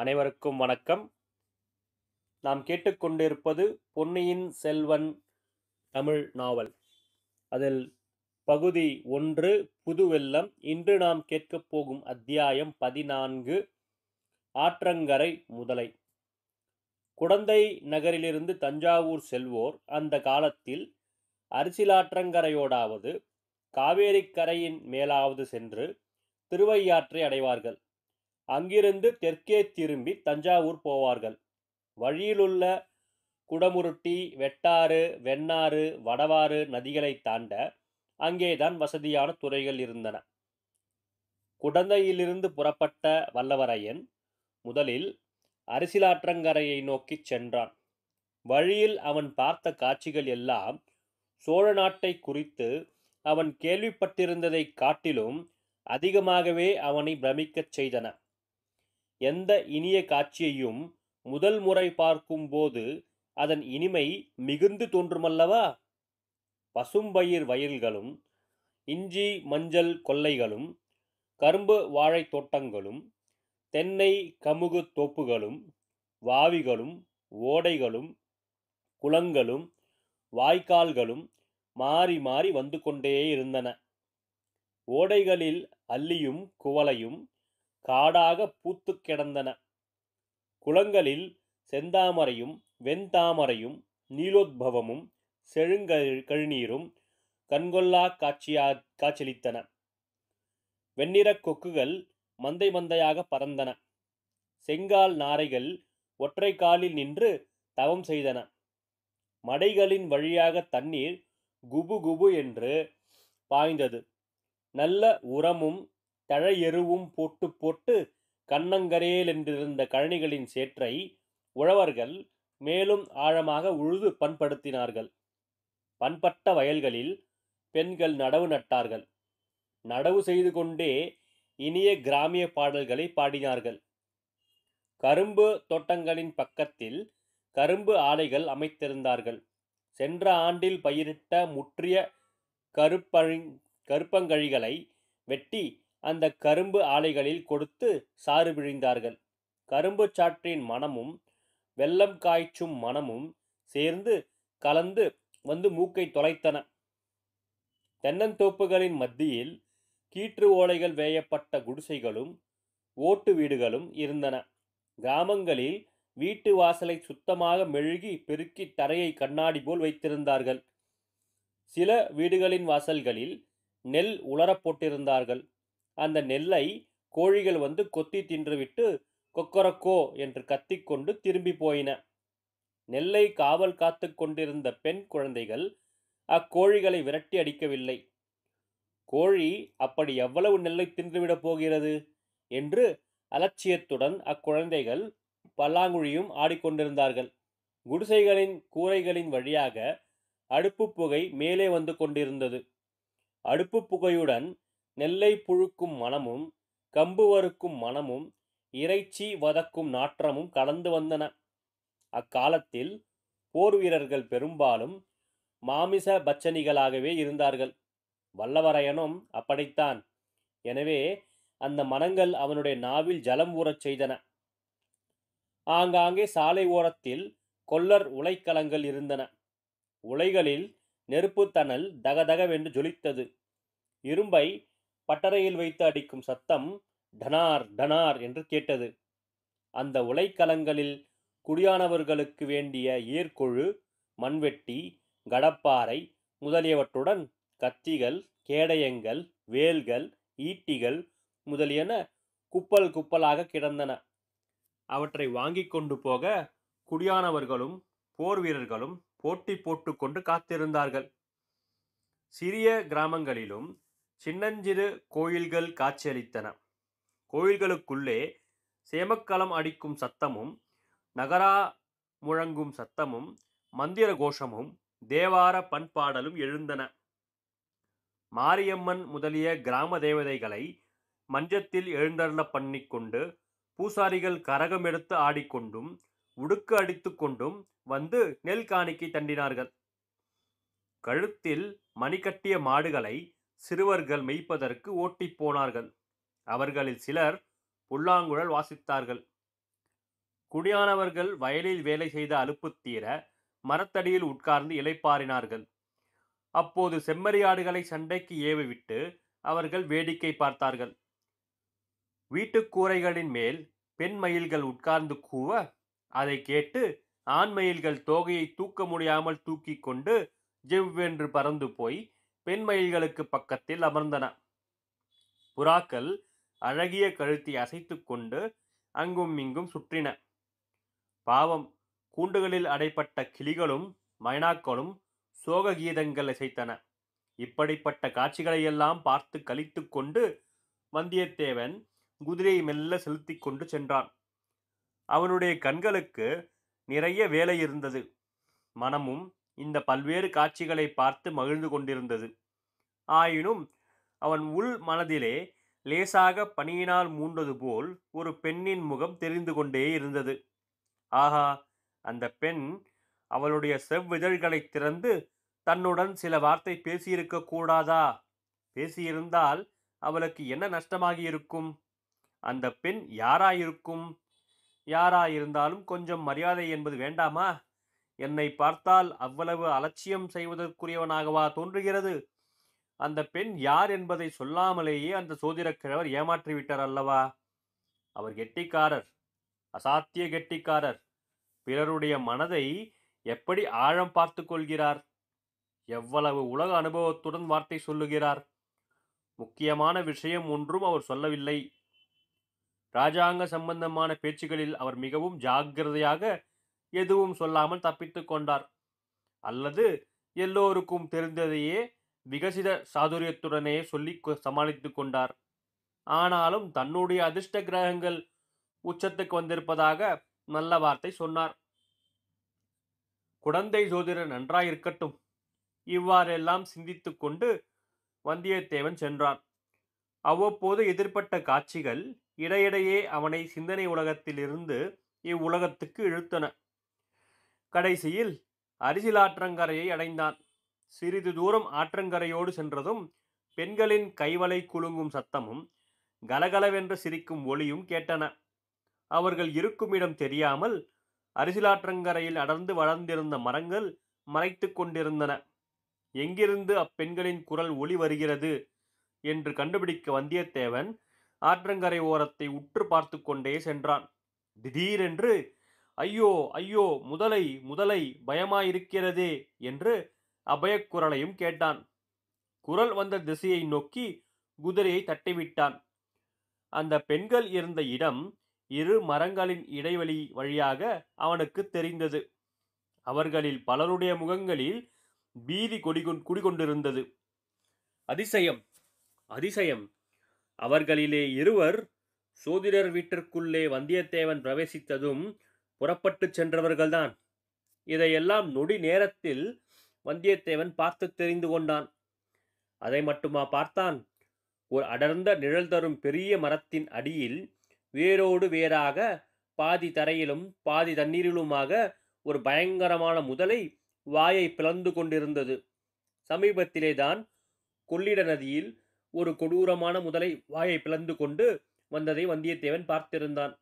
அனைவருக்கும் வணக்கம் நாம் கேட்டுக்கொண்டிருப்பது பொன்னியின் செல்வன் தமிழ் நாவல் அதில் பகுதி ஒன்று புதுவெல்லம் இன்று நாம் கேட்கப் போகும் அத்தியாயம் பதினான்கு ஆற்றங்கரை முதலை குடந்தை நகரிலிருந்து தஞ்சாவூர் செல்வோர் அந்த காலத்தில் அரிசிலாற்றங்கரையோடாவது காவேரிக்கரையின் மேலாவது சென்று திருவையாற்றை அடைவார்கள் அங்கிருந்து தெற்கே திரும்பி தஞ்சாவூர் போவார்கள் வழியிலுள்ள குடமுருட்டி வெட்டாறு வெண்ணாறு வடவாறு நதிகளை தாண்ட அங்கேதான் வசதியான துறைகள் இருந்தன குடந்தையிலிருந்து புறப்பட்ட வல்லவரையன் முதலில் அரசிலாற்றங்கரையை நோக்கிச் சென்றான் வழியில் அவன் பார்த்த காட்சிகள் எல்லாம் சோழ நாட்டை குறித்து அவன் கேள்விப்பட்டிருந்ததைக் காட்டிலும் அதிகமாகவே அவனை பிரமிக்கச் செய்தன எந்த இனிய காட்சியையும் முதல் முறை பார்க்கும்போது அதன் இனிமை மிகுந்து தோன்றுமல்லவா பசும்பயிர் வயல்களும் இஞ்சி மஞ்சள் கொல்லைகளும் கரும்பு வாழை தோட்டங்களும் தென்னை கமுகு தோப்புகளும் வாவிகளும் ஓடைகளும் குளங்களும் வாய்க்கால்களும் மாறி மாறி வந்து கொண்டே இருந்தன ஓடைகளில் அல்லியும் குவளையும் காடாக பூத்து கிடந்தன குளங்களில் செந்தாமரையும் வெண்தாமரையும் நீலோத்பவமும் கழுநீரும் கண்கொல்லா காட்சியா காட்சியளித்தன வெண்ணிறக் கொக்குகள் மந்தை மந்தையாக பறந்தன செங்கால் நாரைகள் ஒற்றை காலில் நின்று தவம் செய்தன மடைகளின் வழியாக தண்ணீர் குபு குபு என்று பாய்ந்தது நல்ல உரமும் தழையெருவும் போட்டு போட்டு கண்ணங்கரேல் என்றிருந்த கழனிகளின் சேற்றை உழவர்கள் மேலும் ஆழமாக உழுது பண்படுத்தினார்கள் பண்பட்ட வயல்களில் பெண்கள் நடவு நட்டார்கள் நடவு செய்து கொண்டே இனிய கிராமிய பாடல்களை பாடினார்கள் கரும்பு தோட்டங்களின் பக்கத்தில் கரும்பு ஆலைகள் அமைத்திருந்தார்கள் சென்ற ஆண்டில் பயிரிட்ட முற்றிய கருப்பழி கருப்பங்கழிகளை வெட்டி அந்த கரும்பு ஆலைகளில் கொடுத்து சாறு பிழிந்தார்கள் கரும்பு சாற்றின் மனமும் வெள்ளம் காய்ச்சும் மனமும் சேர்ந்து கலந்து வந்து மூக்கை தொலைத்தன தென்னந்தோப்புகளின் மத்தியில் கீற்று ஓலைகள் வேயப்பட்ட குடிசைகளும் ஓட்டு வீடுகளும் இருந்தன கிராமங்களில் வீட்டு வாசலை சுத்தமாக மெழுகி பெருக்கி தரையை கண்ணாடி போல் வைத்திருந்தார்கள் சில வீடுகளின் வாசல்களில் நெல் உலரப்போட்டிருந்தார்கள் அந்த நெல்லை கோழிகள் வந்து கொத்தி தின்றுவிட்டு கொக்கரக்கோ என்று கத்திக்கொண்டு திரும்பி போயின நெல்லை காவல் காத்து கொண்டிருந்த பெண் குழந்தைகள் அக்கோழிகளை விரட்டி அடிக்கவில்லை கோழி அப்படி எவ்வளவு நெல்லை தின்றுவிடப் போகிறது என்று அலட்சியத்துடன் அக்குழந்தைகள் பல்லாங்குழியும் ஆடிக்கொண்டிருந்தார்கள் குடிசைகளின் கூரைகளின் வழியாக அடுப்பு புகை மேலே வந்து கொண்டிருந்தது அடுப்பு புகையுடன் நெல்லை புழுக்கும் மனமும் கம்பு வறுக்கும் மனமும் இறைச்சி வதக்கும் நாற்றமும் கலந்து வந்தன அக்காலத்தில் போர் வீரர்கள் பெரும்பாலும் மாமிச பச்சனிகளாகவே இருந்தார்கள் வல்லவரையனும் அப்படித்தான் எனவே அந்த மனங்கள் அவனுடைய நாவில் ஜலம் ஊறச் செய்தன ஆங்காங்கே சாலை ஓரத்தில் கொல்லர் உலைக்கலங்கள் இருந்தன உலைகளில் நெருப்புத்தணல் தகதகவென்று ஜொலித்தது இரும்பை பட்டறையில் வைத்து அடிக்கும் சத்தம் டனார் டனார் என்று கேட்டது அந்த உலைக்கலங்களில் குடியானவர்களுக்கு வேண்டிய ஏர்கொழு மண்வெட்டி கடப்பாறை முதலியவற்றுடன் கத்திகள் கேடயங்கள் வேல்கள் ஈட்டிகள் முதலியன குப்பல் குப்பலாக கிடந்தன அவற்றை வாங்கி கொண்டு போக குடியானவர்களும் போர் வீரர்களும் போட்டி போட்டுக்கொண்டு காத்திருந்தார்கள் சிறிய கிராமங்களிலும் சின்னஞ்சிறு கோயில்கள் காட்சியளித்தன கோயில்களுக்குள்ளே சேமக்களம் அடிக்கும் சத்தமும் நகரா முழங்கும் சத்தமும் மந்திர கோஷமும் தேவார பண்பாடலும் எழுந்தன மாரியம்மன் முதலிய கிராம தேவதைகளை மஞ்சத்தில் எழுந்தருள பண்ணி கொண்டு பூசாரிகள் கரகம் எடுத்து ஆடிக்கொண்டும் உடுக்கு அடித்து கொண்டும் வந்து நெல் காணிக்கை தண்டினார்கள் கழுத்தில் மணிக்கட்டிய மாடுகளை சிறுவர்கள் மெய்ப்பதற்கு ஓட்டிப் போனார்கள் அவர்களில் சிலர் புல்லாங்குழல் வாசித்தார்கள் குடியானவர்கள் வயலில் வேலை செய்த அலுப்பு தீர மரத்தடியில் உட்கார்ந்து இலைப்பாறினார்கள் அப்போது செம்மறியாடுகளை சண்டைக்கு ஏவிவிட்டு அவர்கள் வேடிக்கை பார்த்தார்கள் வீட்டுக்கூரைகளின் மேல் பெண் மயில்கள் உட்கார்ந்து கூவ அதை கேட்டு ஆண் மயில்கள் தோகையை தூக்க முடியாமல் தூக்கி கொண்டு ஜெவ்வென்று பறந்து போய் பெண்மயில்களுக்கு பக்கத்தில் அமர்ந்தன புறாக்கள் அழகிய கழுத்தை அசைத்து கொண்டு அங்கும் இங்கும் சுற்றின பாவம் கூண்டுகளில் அடைப்பட்ட கிளிகளும் மைனாக்களும் சோக கீதங்கள் இசைத்தன இப்படிப்பட்ட காட்சிகளையெல்லாம் பார்த்து கழித்து கொண்டு வந்தியத்தேவன் குதிரையை மெல்ல செலுத்தி கொண்டு சென்றான் அவனுடைய கண்களுக்கு நிறைய வேலை இருந்தது மனமும் இந்த பல்வேறு காட்சிகளை பார்த்து மகிழ்ந்து கொண்டிருந்தது ஆயினும் அவன் உள் மனதிலே லேசாக பனியினால் மூண்டது போல் ஒரு பெண்ணின் முகம் தெரிந்து கொண்டே இருந்தது ஆஹா அந்த பெண் அவளுடைய செவ்விதழ்களை திறந்து தன்னுடன் சில வார்த்தை பேசியிருக்க கூடாதா பேசியிருந்தால் அவளுக்கு என்ன நஷ்டமாகி இருக்கும் அந்த பெண் யாராயிருக்கும் யாராயிருந்தாலும் கொஞ்சம் மரியாதை என்பது வேண்டாமா என்னை பார்த்தால் அவ்வளவு அலட்சியம் செய்வதற்குரியவனாகவா தோன்றுகிறது அந்த பெண் யார் என்பதை சொல்லாமலேயே அந்த கிழவர் ஏமாற்றிவிட்டார் அல்லவா அவர் கெட்டிக்காரர் அசாத்திய கெட்டிக்காரர் பிறருடைய மனதை எப்படி ஆழம் பார்த்து கொள்கிறார் எவ்வளவு உலக அனுபவத்துடன் வார்த்தை சொல்லுகிறார் முக்கியமான விஷயம் ஒன்றும் அவர் சொல்லவில்லை ராஜாங்க சம்பந்தமான பேச்சுகளில் அவர் மிகவும் ஜாக்கிரதையாக எதுவும் சொல்லாமல் தப்பித்து கொண்டார் அல்லது எல்லோருக்கும் தெரிந்ததையே விகசித சாதுரியத்துடனே சொல்லி சமாளித்து கொண்டார் ஆனாலும் தன்னுடைய அதிர்ஷ்ட கிரகங்கள் உச்சத்துக்கு வந்திருப்பதாக நல்ல வார்த்தை சொன்னார் குடந்தை ஜோதிடர் நன்றாயிருக்கட்டும் இவ்வாறெல்லாம் சிந்தித்து கொண்டு வந்தியத்தேவன் சென்றான் அவ்வப்போது எதிர்பட்ட காட்சிகள் இடையிடையே அவனை சிந்தனை உலகத்திலிருந்து இவ்வுலகத்துக்கு இழுத்தன கடைசியில் அரிசில் ஆற்றங்கரையை அடைந்தான் சிறிது தூரம் ஆற்றங்கரையோடு சென்றதும் பெண்களின் கைவலை குலுங்கும் சத்தமும் கலகலவென்று சிரிக்கும் ஒளியும் கேட்டன அவர்கள் இருக்கும் இடம் தெரியாமல் அரிசிலாற்றங்கரையில் அடர்ந்து வளர்ந்திருந்த மரங்கள் மறைத்து கொண்டிருந்தன எங்கிருந்து அப்பெண்களின் குரல் ஒளி வருகிறது என்று கண்டுபிடிக்க வந்தியத்தேவன் ஆற்றங்கரை ஓரத்தை உற்று பார்த்து கொண்டே சென்றான் திடீரென்று ஐயோ ஐயோ முதலை முதலை பயமாயிருக்கிறதே என்று அபயக்குரலையும் கேட்டான் குரல் வந்த திசையை நோக்கி குதிரையை தட்டிவிட்டான் அந்த பெண்கள் இருந்த இடம் இரு மரங்களின் இடைவெளி வழியாக அவனுக்கு தெரிந்தது அவர்களில் பலருடைய முகங்களில் பீதி குடிகொண்டிருந்தது அதிசயம் அதிசயம் அவர்களிலே இருவர் சோதிடர் வீட்டிற்குள்ளே வந்தியத்தேவன் பிரவேசித்ததும் புறப்பட்டுச் சென்றவர்கள்தான் இதையெல்லாம் நொடி நேரத்தில் வந்தியத்தேவன் பார்த்து தெரிந்து கொண்டான் அதை மட்டுமா பார்த்தான் ஒரு அடர்ந்த நிழல் தரும் பெரிய மரத்தின் அடியில் வேரோடு வேறாக பாதி தரையிலும் பாதி தண்ணீரிலுமாக ஒரு பயங்கரமான முதலை வாயை பிளந்து கொண்டிருந்தது சமீபத்திலே தான் கொள்ளிட நதியில் ஒரு கொடூரமான முதலை வாயை பிளந்து கொண்டு வந்ததை வந்தியத்தேவன் பார்த்திருந்தான்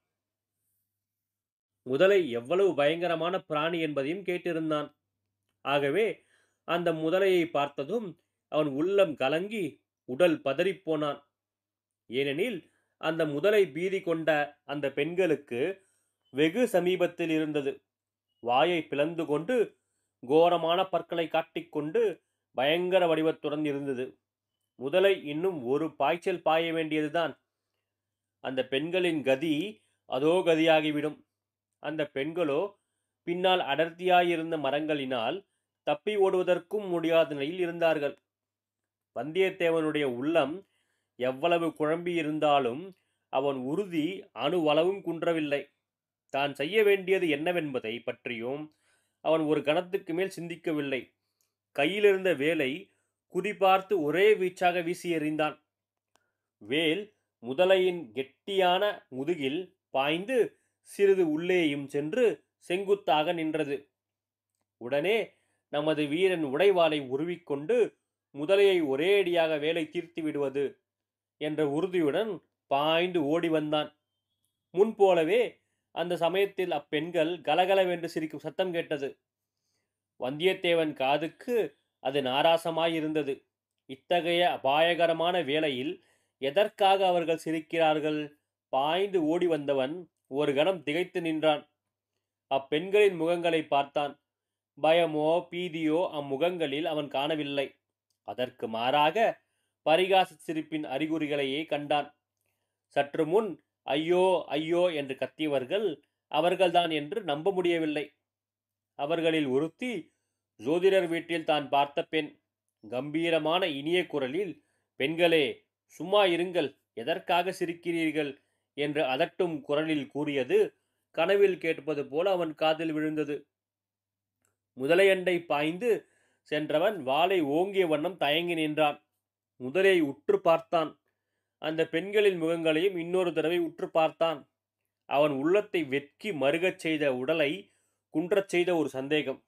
முதலை எவ்வளவு பயங்கரமான பிராணி என்பதையும் கேட்டிருந்தான் ஆகவே அந்த முதலையை பார்த்ததும் அவன் உள்ளம் கலங்கி உடல் பதறிப்போனான் ஏனெனில் அந்த முதலை பீதி கொண்ட அந்த பெண்களுக்கு வெகு சமீபத்தில் இருந்தது வாயை பிளந்து கொண்டு கோரமான பற்களை காட்டிக்கொண்டு பயங்கர வடிவத்துடன் இருந்தது முதலை இன்னும் ஒரு பாய்ச்சல் பாய வேண்டியதுதான் அந்த பெண்களின் கதி அதோ கதியாகிவிடும் அந்த பெண்களோ பின்னால் அடர்த்தியாயிருந்த மரங்களினால் தப்பி ஓடுவதற்கும் முடியாத நிலையில் இருந்தார்கள் வந்தியத்தேவனுடைய உள்ளம் எவ்வளவு குழம்பி இருந்தாலும் அவன் உறுதி அணுவளவும் குன்றவில்லை தான் செய்ய வேண்டியது என்னவென்பதை பற்றியும் அவன் ஒரு கணத்துக்கு மேல் சிந்திக்கவில்லை கையிலிருந்த வேலை குறிபார்த்து ஒரே வீச்சாக வீசி எறிந்தான் வேல் முதலையின் கெட்டியான முதுகில் பாய்ந்து சிறிது உள்ளேயும் சென்று செங்குத்தாக நின்றது உடனே நமது வீரன் உடைவாளை உருவிக்கொண்டு முதலையை ஒரேடியாக வேலை தீர்த்து விடுவது என்ற உறுதியுடன் பாய்ந்து ஓடி வந்தான் முன்போலவே அந்த சமயத்தில் அப்பெண்கள் கலகலவென்று சிரிக்கும் சத்தம் கேட்டது வந்தியத்தேவன் காதுக்கு அது நாராசமாயிருந்தது இத்தகைய அபாயகரமான வேளையில் எதற்காக அவர்கள் சிரிக்கிறார்கள் பாய்ந்து ஓடி வந்தவன் ஒரு கணம் திகைத்து நின்றான் அப்பெண்களின் முகங்களை பார்த்தான் பயமோ பீதியோ அம்முகங்களில் அவன் காணவில்லை அதற்கு மாறாக பரிகாச சிரிப்பின் அறிகுறிகளையே கண்டான் சற்று முன் ஐயோ ஐயோ என்று கத்தியவர்கள் அவர்கள்தான் என்று நம்ப முடியவில்லை அவர்களில் ஒருத்தி ஜோதிடர் வீட்டில் தான் பார்த்த பெண் கம்பீரமான இனிய குரலில் பெண்களே சும்மா இருங்கள் எதற்காக சிரிக்கிறீர்கள் என்று அதட்டும் குரலில் கூறியது கனவில் கேட்பது போல அவன் காதில் விழுந்தது முதலையண்டை பாய்ந்து சென்றவன் வாளை ஓங்கிய வண்ணம் தயங்கி நின்றான் முதலையை உற்று பார்த்தான் அந்த பெண்களின் முகங்களையும் இன்னொரு தடவை உற்று பார்த்தான் அவன் உள்ளத்தை வெட்கி மருகச் செய்த உடலை குன்றச் செய்த ஒரு சந்தேகம்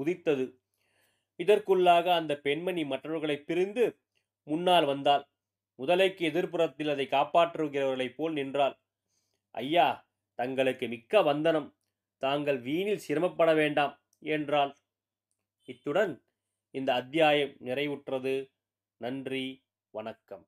உதித்தது இதற்குள்ளாக அந்த பெண்மணி மற்றவர்களை பிரிந்து முன்னால் வந்தாள் முதலைக்கு எதிர்ப்புறத்தில் அதை காப்பாற்றுகிறவர்களைப் போல் நின்றாள் ஐயா தங்களுக்கு மிக்க வந்தனம் தாங்கள் வீணில் சிரமப்பட வேண்டாம் என்றாள் இத்துடன் இந்த அத்தியாயம் நிறைவுற்றது நன்றி வணக்கம்